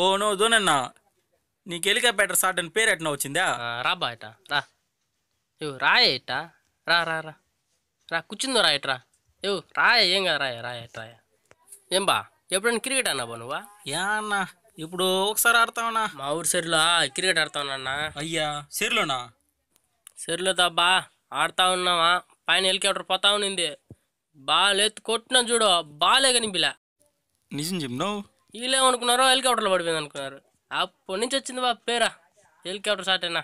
oh no దోనన్న నీకు helicopter shot అని పేరు ఎట్నా వచ్చిందా రాబా ఎట రా ఇవ్వు రాయే ఇట రా రా రా రా కూర్చుందో రా ఇట్రా రాయ ఏం కదా రాయ రాయ రాయ ఏం బా ఎప్పుడైనా క్రికెట్ అన్నా బా నువ్వా యా అన్న ఇప్పుడు ఒకసారి ఆడతావునా మా ఊరి సెరిలో క్రికెట్ ఆడతావునన్నా అయ్యా సెరిలోనా సెరిలో దాబా ఆడతా ఉన్నావా పైన హెలికాప్టర్ పోతా ఉన్నింది బాగా ఎత్తు కొట్టినా చూడు బాలే కనిపిలా నిజం చెప్పినావు ఏమనుకున్నారో హెలికాప్టర్లో పడిపోయింది అనుకున్నారు అప్పటి నుంచి వచ్చింది బా పేరా హెలికాప్టర్ షాటేనా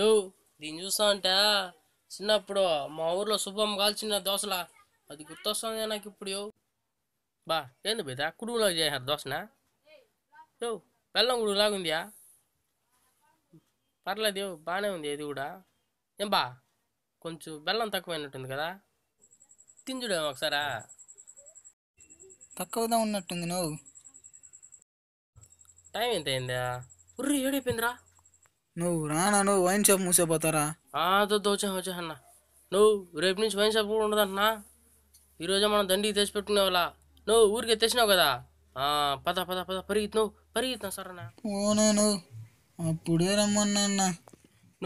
యో దీన్ని చూస్తా అంటే చిన్నప్పుడు మా ఊర్లో శుభం కాల్చిన దోశలా అది గుర్తొస్తుంది నాకు ఇప్పుడు యో బా ఏంది బయట కుడుగులో చేశారు దోశనా యో బెల్లం కుడుగులాగా లాగుందియా పర్లేదు యో బాగానే ఉంది ఇది కూడా ఏం బా కొంచెం బెల్లం తక్కువైనట్టుంది కదా తింజుడేమో ఒకసారా తక్కువదా ఉన్నట్టుంది నువ్వు టైం ఎంత అయిందా ఉర్రి ఏడైపోయిందిరా నువ్వు రానా నువ్వు వైన్ షాప్ మూసేపోతారా వచ్చా వచ్చా అన్న నువ్వు రేపు నుంచి వైన్ షాప్ కూడా ఉండదన్నా ఈరోజు మనం దండికి తెచ్చి పెట్టుకునేవాళ్ళ నువ్వు ఊరికి తెచ్చినావు కదా పద పద పద పరిగెత్తు నువ్వు పరిగెత్తున్నా సరేనా అన్న ఓ నేను అప్పుడే రమ్మన్నా అన్న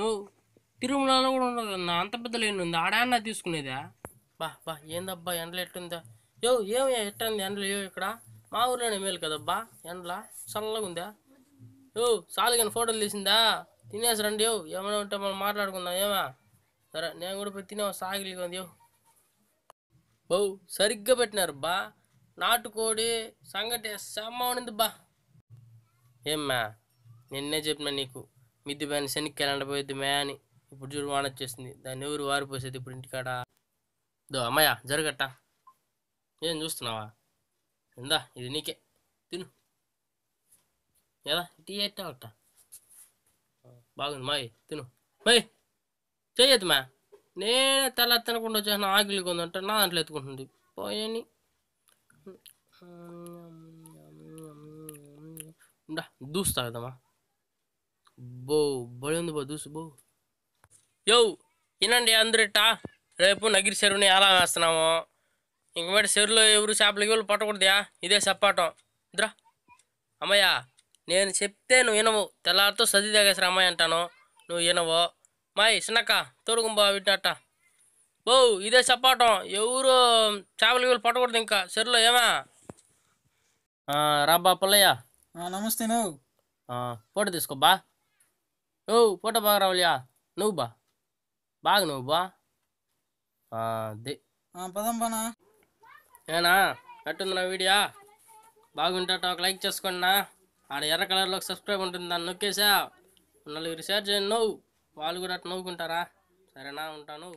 నువ్వు తిరుమలలో కూడా ఉండదు అన్న అంత పెద్దలు ఏంటి ఉంది అన్న తీసుకునేదా బా బా ఏందబ్బా ఎండలు ఎట్టుందా యో ఏమయ్యా ఎట్టంది ఎండలు ఏ ఇక్కడ మా ఊర్లోనే మేలు కదబ్బా ఎండలా చల్లగా ఉందా యో సాలుగాని ఫోటోలు తీసిందా తినేసి రండి యో ఏమైనా ఉంటే మనం మాట్లాడుకుందాం ఏమా సరే నేను కూడా పోయి తినే సాగిలి ఉంది యో బౌ సరిగ్గా పెట్టినారు బా నాటుకోడి సంగటి సమ్మ ఉండింది బా ఏమ్మా నిన్నే చెప్పిన నీకు మిద్ది పైన శనిక్కాయలు పోయిద్ది మే అని ఇప్పుడు చూడు వానొచ్చేసింది దాన్ని ఎవరు వారిపోసేది ఇప్పుడు ఇంటికాడ దో అమ్మయ్య జరగట్టా ఏం చూస్తున్నావా ఎందా ఇది నీకే తిను ఎలా టీ ఎట్టా బాగుంది మాయ్ తిను మాయ్ చేయదు మా నేనే తల తినకుండా వచ్చేసిన ఆగిలి కొందంటే నా దాంట్లో ఎత్తుకుంటుంది పోయని దూస్తా కదమ్మా బో బడి ఉంది బో దూసు బో యో వినండి అందరిటా రేపు నగిరి చెరువుని ఎలా వేస్తున్నామో ఇంక మీద చెరువులో ఎవరు చేపలు ఎవరు పట్టకూడదా ఇదే చెప్పాటం ద్రా అమ్మయ్యా నేను చెప్తే నువ్వు వినవు తెల్లారితో సది తాగేసరా అమ్మాయి అంటాను నువ్వు వినవు మాయ్ చిన్నక్క తోడుకుంబా విట్టినట్ట బో ఇదే చెప్పాటం ఎవరు చేపలు ఎవరు పట్టకూడదు ఇంకా చెరువులో ఏమా రాబ్బా పుల్లయ్య నమస్తే నువ్వు ఫోటో తీసుకో బా నువ్వు ఫోటో బాగా రావాలియా నువ్వు బా బాగా నువ్వు బా దే పదం బానా ఏనా కట్టుంది నా వీడియో బాగుంటాట ఒక లైక్ చేసుకోండి నా ఆడ ఎర్ర కలర్లో ఒక సబ్స్క్రైబ్ ఉంటుంది దాన్ని నొక్కేసా నలుగురు షేర్ చేయండి నవ్వు వాళ్ళు కూడా అట్లా నవ్వుకుంటారా సరేనా ఉంటాను